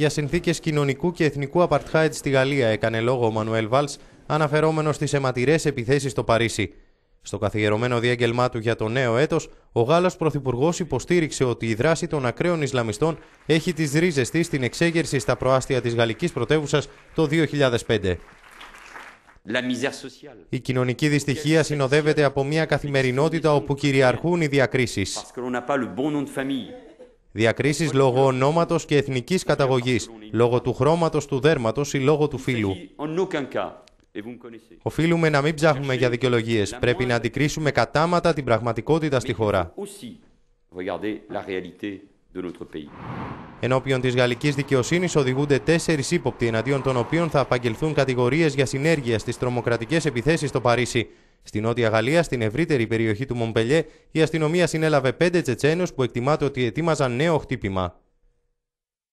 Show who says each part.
Speaker 1: για συνθήκες κοινωνικού και εθνικού απαρτχάιτ στη Γαλλία, έκανε λόγο ο Μανουέλ Βάλ, αναφερόμενος στις αιματηρές επιθέσεις στο Παρίσι. Στο καθιερωμένο διέγγελμά του για το νέο έτος, ο Γάλλος Πρωθυπουργός υποστήριξε ότι η δράση των ακραίων Ισλαμιστών έχει τις ρίζες της στην εξέγερση στα προάστια της γαλλικής πρωτεύουσας το 2005. Η κοινωνική δυστυχία συνοδεύεται από μια καθημερινότητα όπου κυριαρχούν οι διακρίσεις. Διακρίσεις λόγω ονόματος και εθνικής καταγωγής, λόγω του χρώματος του δέρματος ή λόγω του φύλου. Οφείλουμε να μην ψάχνουμε για δικαιολογίες. Πρέπει να αντικρίσουμε κατάματα την πραγματικότητα στη χώρα. Ενώπιον της γαλλικής δικαιοσύνης οδηγούνται τέσσερις ύποπτοι, εναντίον των οποίων θα απαγγελθούν κατηγορίες για συνέργεια στις τρομοκρατικές επιθέσεις στο Παρίσι. Στη Νότια Γαλλία, στην ευρύτερη περιοχή του Μομπελιέ, η αστυνομία συνέλαβε πέντε Τσετσένους που εκτιμάται ότι ετοίμαζαν νέο χτύπημα.